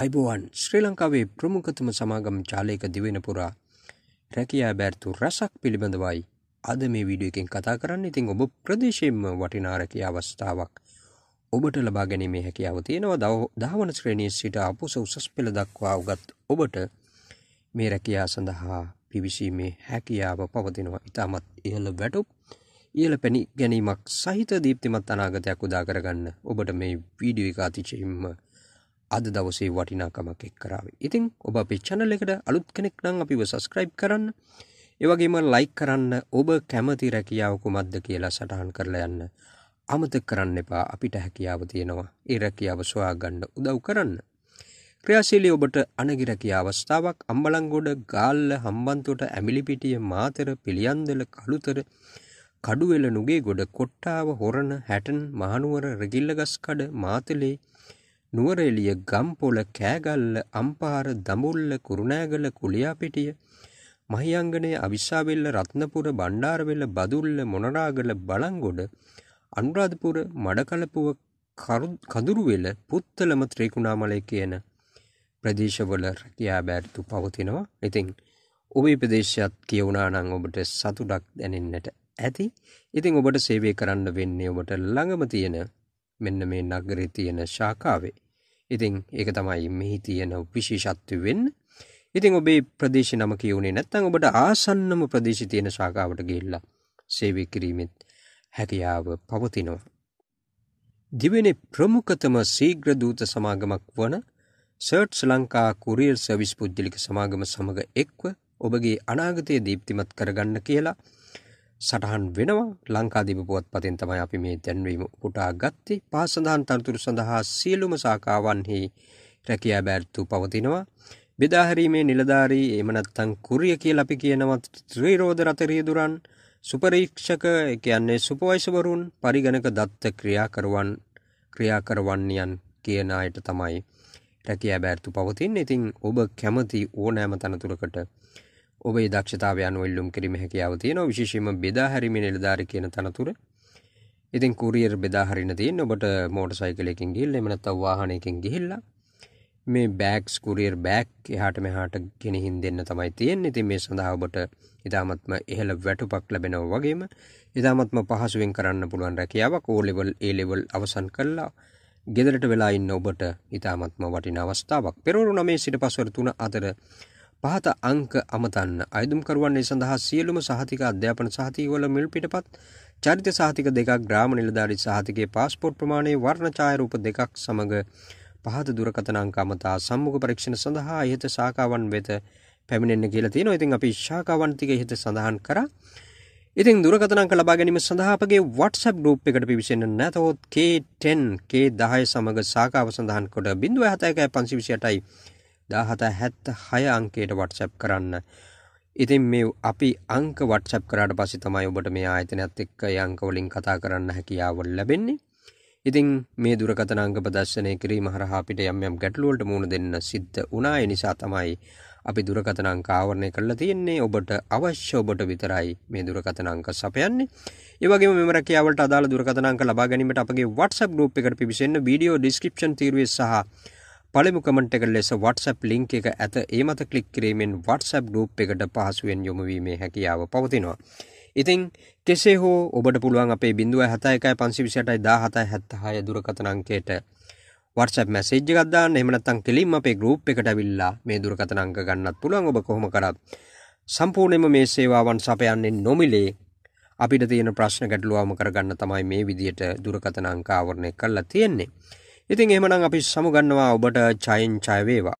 අයිබෝවන් ශ්‍රී ලංකාවේ ප්‍රමුඛතම සමාගම් ජාලයක දිවෙන පුරා රැකයා බැර්තු රසක් පිළිබඳවයි අද මේ වීඩියෝ එකෙන් කතා කරන්න ඉතින් ඔබ ප්‍රදේශයෙන්ම වටිනා රැකිය අවස්ථාවක් ඔබට ලබා ගැනීමේ හැකියාව තියෙනවා දහවන ශ්‍රේණිය සිට අපුස උසස් පෙළ දක්වා උගත් ඔබට මේ රැකියා සඳහා පිවිසීමේ හැකියාව පවතිනවා ඉතාමත් ඉහළ වැටුප් ඉහළ පැණි ගැනීමක් සහිත දීප්තිමත් අනාගතයක් උදා කරගන්න ඔබට මේ වීඩියෝ එක අතිශයින්ම අද දවසේ වටිනාකමක් එක්කරාව ඉතින් ඔබ අපේ චැනල එකට අලුත් කෙනෙක් නම් අපිව සස්ක්‍රයිබ් කරන්න ඒවගේම ලයි කරන්න ඔබ කැමති රැකියාවකු මද්ද කියලා සටහන් කරලා යන්න අමත කරන්න එපා අපිට හැකියාව තියෙනවා ඒ රැකියාව සොයාගණ්ඩ උදව් කරන්න ක්‍රියාශීලී ඔබට අනගිරැකිය අවස්ථාවක් අම්බලංගොඩ ගාල්ල හම්බන්තොට ඇමිලිපිටිය මාතර පිළියන්දල කළුතර කඩුවෙල නුගේ ගොඩ කොට්ටාව හොරණ හැටන් මහනුවර රගිල්ලගස්කඩ මාතලේ නුවරඑළිය ගම්පොළ කෑගල්ල අම්පාර දඹුල්ල කුරුණෑගල කුලියාපිටිය මහියංගණය අවිස්සාවේල්ල රත්නපුර බණ්ඩාරවෙල්ල බදුල්ල මොනරාගල බලංගොඩ අනුරාධපුර මඩකලපුව කඳුරුවෙල පුත්තලම ත්‍රිකුණාමලය කියන ප්‍රදේශවල රැකියා බෑරතු පවතිනවා. ඉතින් ඔබේ ප්‍රදේශයත් කියවුණා නම් ඔබට සතුටක් දැනෙන්නට ඇති. ඉතින් ඔබට සේවය කරන්න වෙන්නේ ඔබට ළඟම තියෙන මෙන්න මේ නගරේ තියෙන ශාඛාවේ. ඉතින් ඒක තමයි මෙහි තියෙන විශේෂත්වය වෙන්න. ඉතින් ඔබේ ප්‍රදේශ නම කියවුනේ නැත්නම් ඔබට ආසන්නම ප්‍රදේශ තියෙන ශාඛාවට ගිහිල්ලා සේවය කිරීමෙත් හැකියාව පවතිනවා. දිවෙන ප්‍රමුඛතම ශීඝ්‍ර දූත සමාගමක් වන සර්ට් ලංකා කුරියර් සර්විස් පුද්ගලික සමාගම සමග එක්ව ඔබගේ අනාගතය දීප්තිමත් කරගන්න කියලා සටහන් වෙනවා ලංකාදීප පුවත්පතෙන් තමයි අපි මේ දැන්වීම උපුටා ගත්තේ පහත් සඳහන් තනතුරු සඳහා සියලුම සාකාවන්හි රැකියා බැර්තු පවතිනවා බෙදාහැරීමේ නිලධාරී එහෙම නැත්නම් කුරිය කියලා අපි කියනවා ත්‍රිරෝධ රත රියදුරන් සුපරීක්ෂක කියන්නේ සුපවයිසවරුන් පරිගණක දත්ත ක්‍රියාකරුවන් ක්‍රියාකරවන්නයන් කියන අයට තමයි රැකියා බැර්තු පවතින්නේ. ඉතින් ඔබ කැමති ඕනෑම තනතුරකට ඔබේ දක්ෂතාවයන් වෙල්ලුම් කිරීම හැකියාව තියෙනවා විශේෂයෙන්ම බෙදා හැරීමේ නිලධාරී කියන තනතුර. ඉතින් කුරියර් බෙදා හරින්න තියෙන්නේ ඔබට මෝටර් සයිකලයකින් ගිහිල්ලා එහෙම නැත්නම් වාහනයකින් ගිහිල්ලා මේ බෑග්ස් කුරියර් බෑග් එහාට මෙහාට ගෙනihin දෙන්න තමයි තියෙන්නේ. ඉතින් මේ සඳහා ඔබට ඉතාමත්ම ඉහළ වැටුපක් ලැබෙනවා වගේම ඉතාමත්ම පහසුවෙන් කරන්න පුළුවන් රැකියාවක් ඕ ලෙවල් ඒ ලෙවල් අවසන් කළා. ගෙදරට වෙලා ඉන්න ඔබට ඉතාමත්ම වටිනා අවස්ථාවක්. පෙරවරු 9 සිට පස්වරු 3 අතර පහත අංක අමතන්න අයදුම්කරුවන්නේ සඳහා සියලුම සහතික අධ්‍යාපන සහතිවල මිල් පිටපත් චරිත සහතික දෙකක් ග්‍රාම නිලධාරි සහතිකේ පාස්පෝට් ප්‍රමාණයේ වර්ණ ඡායාරූප දෙකක් සමග පහත දුරකථන අංක අමතා සම්මුඛ පරීක්ෂණ සඳහා ඉහත ශාඛාවන් වෙත පැමිණෙන්න කියලා තියෙනවා. ඉතින් අපි ශාඛාවන් ටික ඉහත සඳහන් කරා. ඉතින් දුරකථන අංක ලබා ගැනීම සඳහා අපගේ WhatsApp group එකට පිවිසෙන්න නැතහොත් K10 K10 සමග ශාඛාව සඳහන් කොට 071 528යි දාහත හැත්ත හය අංකයට වට්සැප් කරන්න. ඉතින් මේ අපි අංක වට්සැප් කරාට පසි තමයි ඔබට මේ ආයතනත් එක්ක යංකවලින් කතා කරන්න හැකියාවල් ලැබෙන්නේ. ඉතින් මේ දුරකතනාංග ප්‍රදර්ශනය කිරීම හරහා අපිට යම් යම් ගැටලුවලට මුහුණ දෙන්න සිද්ධ වුණා. ඒ නිසා තමයි අපි දුරකතන අංක ආවරණය කරලා තියෙන්නේ. ඔබට අවශ්‍ය ඔබට විතරයි මේ දුරකතන අංක සපයන්නේ. ඒ වගේම මෙම රැකියාවලට අදාළ දුරකතන අංක ලබා ගැනීමට අපගේ WhatsApp group එකට පිවිසෙන්න වීඩියෝ description තීරුවේ සහ පළමු කමෙන්ට් එක ලෙස WhatsApp link එක ඇත. ඒ මත ක්ලික් කිරීමෙන් WhatsApp group එකට පහසුවෙන් යොමු වීමේ හැකියාව පවතිනවා. ඉතින් කෙසේ හෝ ඔබට පුළුවන් අපේ 071 528 1776 දුරකථන අංකයට WhatsApp message එකක් දාන්න. එහෙම නැත්නම් කෙලින්ම අපේ group එකට අවිල්ලා මේ දුරකථන අංක ගන්නත් පුළුවන් ඔබ කොහොම කරත්. සම්පූර්ණයෙන්ම මේ සේවාවන් සපයන්නේ නොමිලේ අපිට තියෙන ප්‍රශ්න ගැටලුවම කරගන්න තමයි මේ විදියට දුරකථන අංක ආවරණය කරලා තියෙන්නේ. ඉතින් එහෙමනම් අපි සමුගන්නවා ඔබට ජයෙන් ජය වේවා.